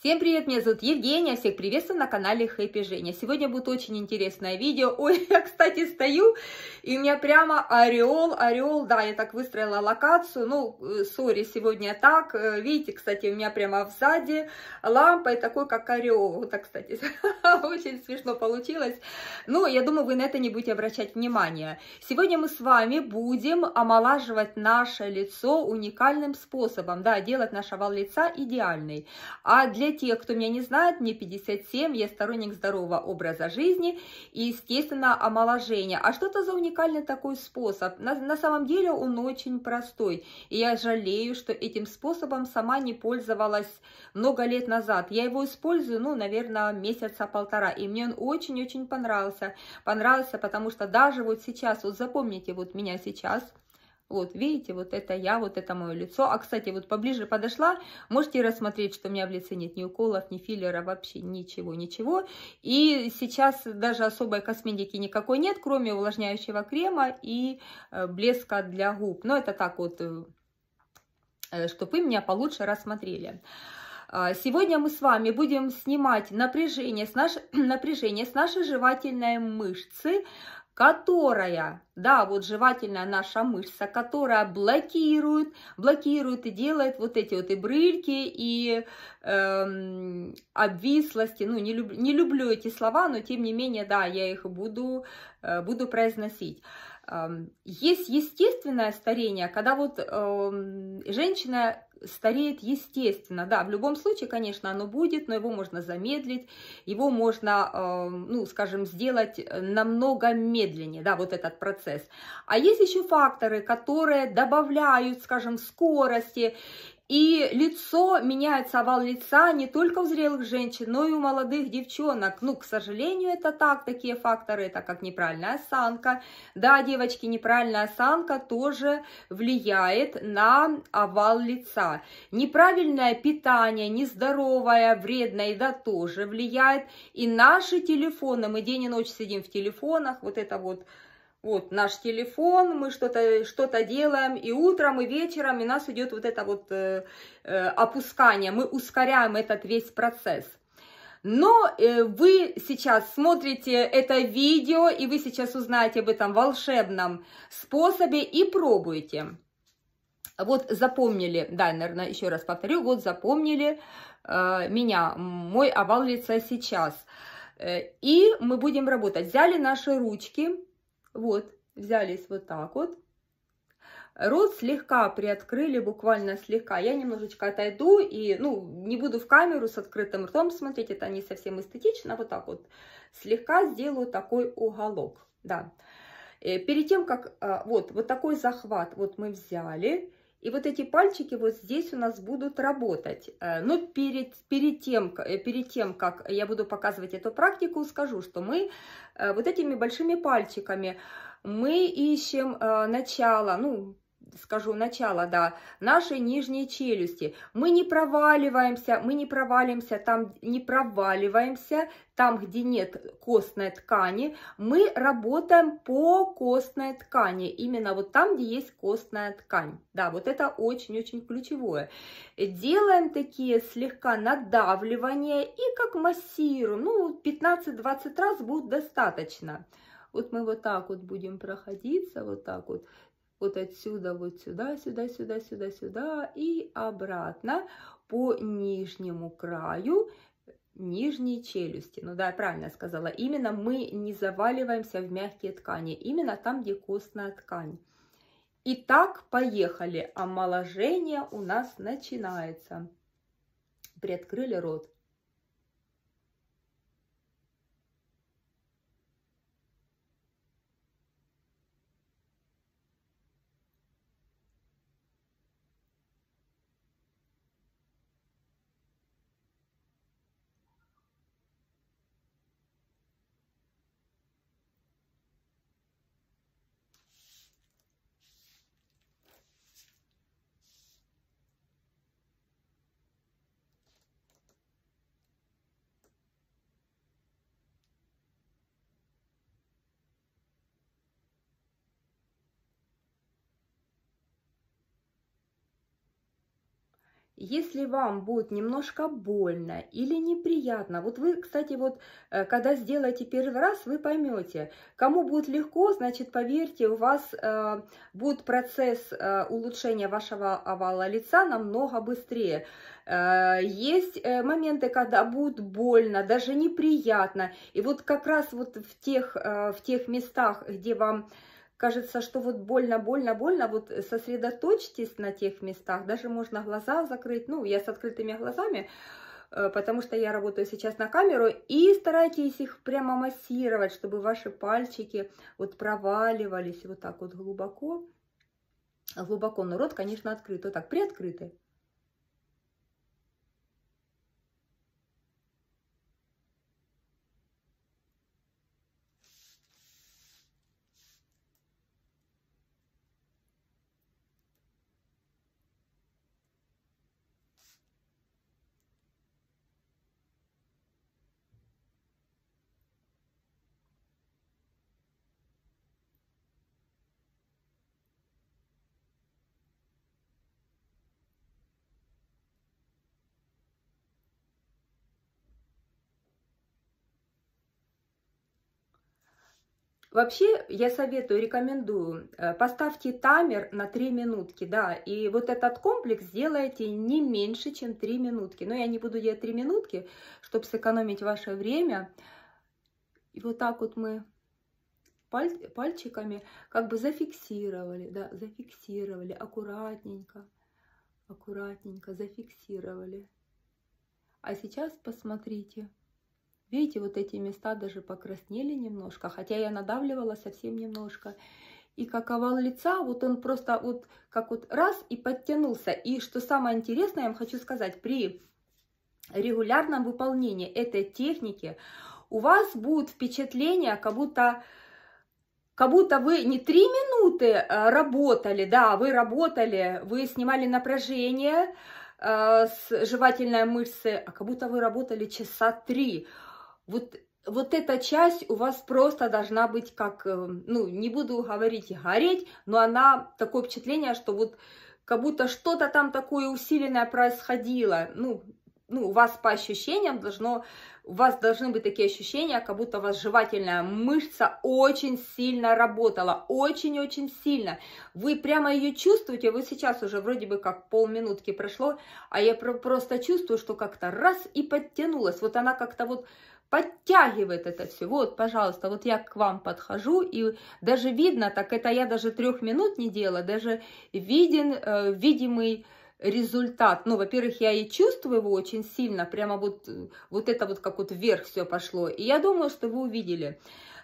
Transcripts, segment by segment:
Всем привет, меня зовут Евгения, всех приветствую на канале Хэппи Женя. Сегодня будет очень интересное видео. Ой, я, кстати, стою, и у меня прямо орел, орел, да, я так выстроила локацию, ну, э, сори, сегодня так. Э, видите, кстати, у меня прямо сзади лампа, и такой, как орел. Вот так, кстати, очень смешно получилось. Ну, я думаю, вы на это не будете обращать внимания. Сегодня мы с вами будем омолаживать наше лицо уникальным способом, да, делать наш овал лица идеальный. А для для тех, кто меня не знает, мне 57, я сторонник здорового образа жизни и, естественно, омоложения. А что это за уникальный такой способ? На, на самом деле он очень простой. И я жалею, что этим способом сама не пользовалась много лет назад. Я его использую, ну, наверное, месяца полтора. И мне он очень-очень понравился. Понравился, потому что даже вот сейчас, вот запомните вот меня сейчас – вот, видите, вот это я, вот это мое лицо. А, кстати, вот поближе подошла, можете рассмотреть, что у меня в лице нет ни уколов, ни филлера, вообще ничего, ничего. И сейчас даже особой косметики никакой нет, кроме увлажняющего крема и э, блеска для губ. Но это так вот, э, э, чтобы вы меня получше рассмотрели. А, сегодня мы с вами будем снимать напряжение с, наш... напряжение с нашей жевательной мышцы которая, да, вот жевательная наша мышца, которая блокирует, блокирует и делает вот эти вот и брыльки, и эм, обвислости. Ну, не, люб, не люблю эти слова, но тем не менее, да, я их буду, э, буду произносить. Эм, есть естественное старение, когда вот э, женщина стареет естественно. Да, в любом случае, конечно, оно будет, но его можно замедлить, его можно, э, ну, скажем, сделать э, намного медленнее, да, вот этот процесс. А есть еще факторы, которые добавляют, скажем, скорости и лицо меняется, овал лица не только у зрелых женщин, но и у молодых девчонок. Ну, к сожалению, это так, такие факторы, это как неправильная осанка. Да, девочки, неправильная осанка тоже влияет на овал лица. Неправильное питание, нездоровое, вредное еда тоже влияет. И наши телефоны, мы день и ночь сидим в телефонах, вот это вот вот наш телефон, мы что-то что, -то, делаем, и утром, и вечером, и нас идет вот это вот э, э, опускание, мы ускоряем этот весь процесс. Но э, вы сейчас смотрите это видео, и вы сейчас узнаете об этом волшебном способе и пробуйте. Вот запомнили, да, наверное, еще раз повторю, вот запомнили э, меня, мой овал лица сейчас. Э, и мы будем работать. Взяли наши ручки, вот, взялись вот так вот. Рот слегка приоткрыли, буквально слегка. Я немножечко отойду и, ну, не буду в камеру с открытым ртом смотреть, это не совсем эстетично. Вот так вот слегка сделаю такой уголок, да. Э, перед тем, как а, вот, вот такой захват вот мы взяли, и вот эти пальчики вот здесь у нас будут работать. Э, Но ну, перед, перед, тем, э, перед тем, как я буду показывать эту практику, скажу, что мы э, вот этими большими пальчиками мы ищем начало, ну, скажу, начало, да, нашей нижней челюсти. Мы не проваливаемся, мы не провалимся там, не проваливаемся там, где нет костной ткани. Мы работаем по костной ткани, именно вот там, где есть костная ткань. Да, вот это очень-очень ключевое. Делаем такие слегка надавливания и как массируем, ну, 15-20 раз будет достаточно. Вот мы вот так вот будем проходиться, вот так вот вот отсюда вот сюда, сюда, сюда, сюда, сюда и обратно по нижнему краю нижней челюсти. Ну да, я правильно сказала. Именно мы не заваливаемся в мягкие ткани, именно там, где костная ткань. Итак, поехали. Омоложение у нас начинается. Приоткрыли рот. Если вам будет немножко больно или неприятно, вот вы, кстати, вот э, когда сделаете первый раз, вы поймете, кому будет легко, значит, поверьте, у вас э, будет процесс э, улучшения вашего овала лица намного быстрее. Э, есть э, моменты, когда будет больно, даже неприятно. И вот как раз вот в тех, в тех местах, где вам кажется, что вот больно, больно, больно, вот сосредоточьтесь на тех местах, даже можно глаза закрыть, ну, я с открытыми глазами, э, потому что я работаю сейчас на камеру, и старайтесь их прямо массировать, чтобы ваши пальчики вот проваливались вот так вот глубоко, глубоко, но рот, конечно, открыт, вот так, приоткрытый. Вообще, я советую, рекомендую, э, поставьте таймер на 3 минутки, да, и вот этот комплекс сделайте не меньше, чем 3 минутки. Но я не буду делать 3 минутки, чтобы сэкономить ваше время. И вот так вот мы паль пальчиками как бы зафиксировали, да, зафиксировали аккуратненько, аккуратненько зафиксировали. А сейчас посмотрите, Видите, вот эти места даже покраснели немножко, хотя я надавливала совсем немножко. И как овал лица, вот он просто вот как вот раз и подтянулся. И что самое интересное, я вам хочу сказать, при регулярном выполнении этой техники у вас будет впечатление, как будто как будто вы не три минуты э, работали, да, а вы работали, вы снимали напряжение э, с жевательной мышцы, а как будто вы работали часа три. Вот, вот эта часть у вас просто должна быть как, э, ну, не буду говорить гореть, но она такое впечатление, что вот как будто что-то там такое усиленное происходило. Ну, ну, у вас по ощущениям должно, у вас должны быть такие ощущения, как будто у вас жевательная мышца очень сильно работала, очень-очень сильно. Вы прямо ее чувствуете, вы сейчас уже вроде бы как полминутки прошло, а я просто чувствую, что как-то раз и подтянулась. Вот она как-то вот подтягивает это все. Вот, пожалуйста, вот я к вам подхожу, и даже видно, так это я даже трех минут не делала, даже виден э, видимый результат. Ну, во-первых, я и чувствую его очень сильно, прямо вот, э, вот это вот как вот вверх все пошло. И я думаю, что вы увидели.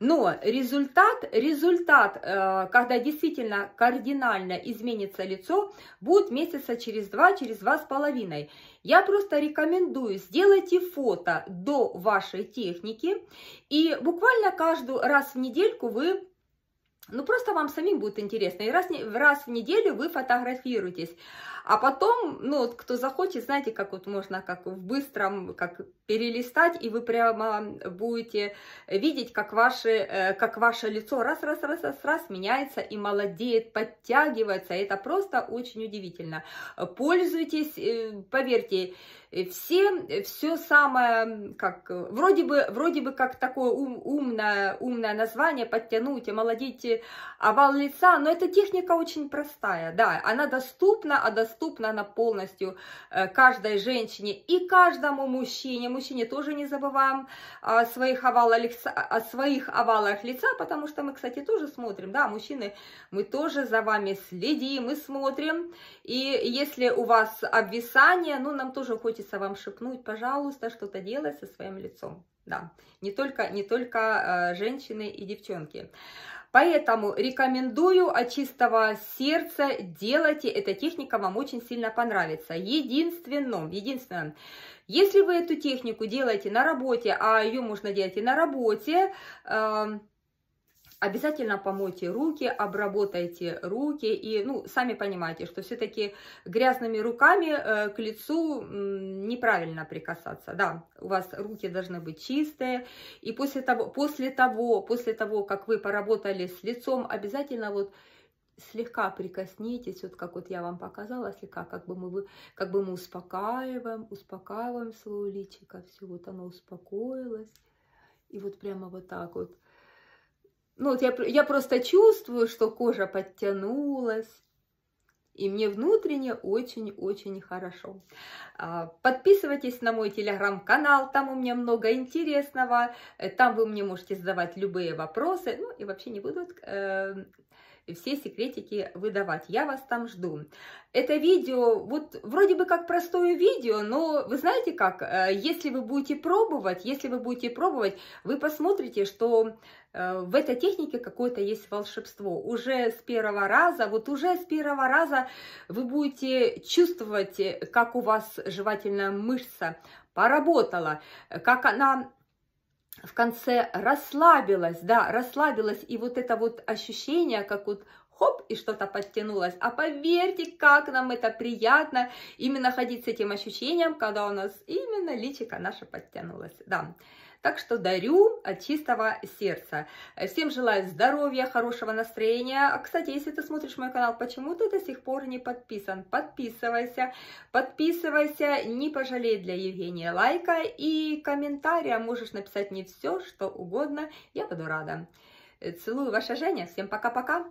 Но результат, результат, э, когда действительно кардинально изменится лицо, будет месяца через два, через два с половиной. Я просто рекомендую, сделайте фото до вашей техники, и буквально каждый раз в недельку вы ну, просто вам самим будет интересно. И раз, раз в неделю вы фотографируетесь. А потом, ну, вот кто захочет, знаете, как вот можно как в быстром, как перелистать, и вы прямо будете видеть, как, ваше, э, как ваше лицо раз, раз, раз, раз, раз меняется и молодеет, подтягивается. Это просто очень удивительно. Пользуйтесь, э, поверьте, э, все, все самое, как, вроде бы, вроде бы как такое ум, умное, умное название, подтянуть, омолодить овал лица, но эта техника очень простая, да, она доступна, а доступна доступна она полностью э, каждой женщине и каждому мужчине. Мужчине тоже не забываем о а, своих овалах лица, а, о своих овалах лица потому что мы, кстати, тоже смотрим, да, мужчины, мы тоже за вами следим и смотрим. И если у вас обвисание, ну, нам тоже хочется вам шепнуть, пожалуйста, что-то делай со своим лицом да, не только, не только э, женщины и девчонки. Поэтому рекомендую от чистого сердца делайте. Эта техника вам очень сильно понравится. Единственное, единственное, если вы эту технику делаете на работе, а ее можно делать и на работе, э Обязательно помойте руки, обработайте руки и, ну, сами понимаете, что все-таки грязными руками э, к лицу э, неправильно прикасаться. Да, у вас руки должны быть чистые. И после того, после того, после того, как вы поработали с лицом, обязательно вот слегка прикоснитесь, вот как вот я вам показала, слегка, как бы мы, как бы мы успокаиваем, успокаиваем свое личико, все, вот оно успокоилось, и вот прямо вот так вот ну, вот я, я просто чувствую, что кожа подтянулась, и мне внутренне очень-очень хорошо. А, подписывайтесь на мой телеграм-канал, там у меня много интересного, э, там вы мне можете задавать любые вопросы, ну и вообще не буду э, все секретики выдавать. Я вас там жду. Это видео, вот вроде бы как простое видео, но вы знаете как, э, если вы будете пробовать, если вы будете пробовать, вы посмотрите, что э, в этой технике какое-то есть волшебство. Уже с первого раза, вот уже с первого раза вы будете чувствовать, э, как у вас жевательная мышца поработала, как она в конце расслабилась, да, расслабилась, и вот это вот ощущение, как вот хоп, и что-то подтянулось. А поверьте, как нам это приятно именно ходить с этим ощущением, когда у нас именно личико наше подтянулось, да. Так что дарю от чистого сердца. Всем желаю здоровья, хорошего настроения. Кстати, если ты смотришь мой канал, почему ты до сих пор не подписан, подписывайся. Подписывайся, не пожалей для Евгения лайка и комментария. Можешь написать мне все, что угодно. Я буду рада. Целую, ваша Женя. Всем пока-пока.